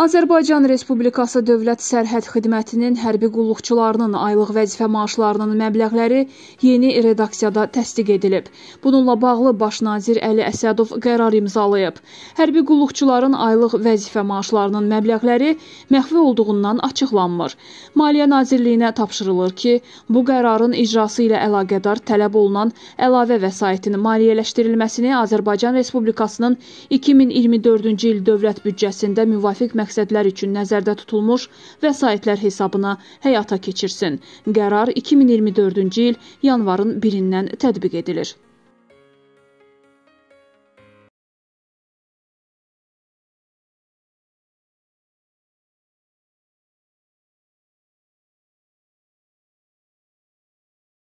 Azərbaycan Respublikası Dövlət Sərhəd Xidmətinin hərbi qulluqçularının aylıq vəzifə maaşlarının məbləğləri yeni redaksiyada təsdiq edilib. Bununla bağlı Baş nazir Əli Əsədov qərar imzalayıb. Hərbi qulluqçuların aylıq vəzifə maaşlarının məbləğləri məxfi olduğundan açıqlanmır. Maliyyə Nazirliyinə tapşırılır ki, bu qərarın icrası ilə əlaqədar tələb olunan əlavə vəsaitin maliyyələşdirilməsini Azərbaycan Respublikasının 2024-cü il dövlət büdcəsində müvafiq məqsədlərdə məqsədlər üçün nəzərdə tutulmuş vəsaitlər hesabına həyata keçirsin. Qərar 2024-cü il yanvarın 1-dən tətbiq edilir.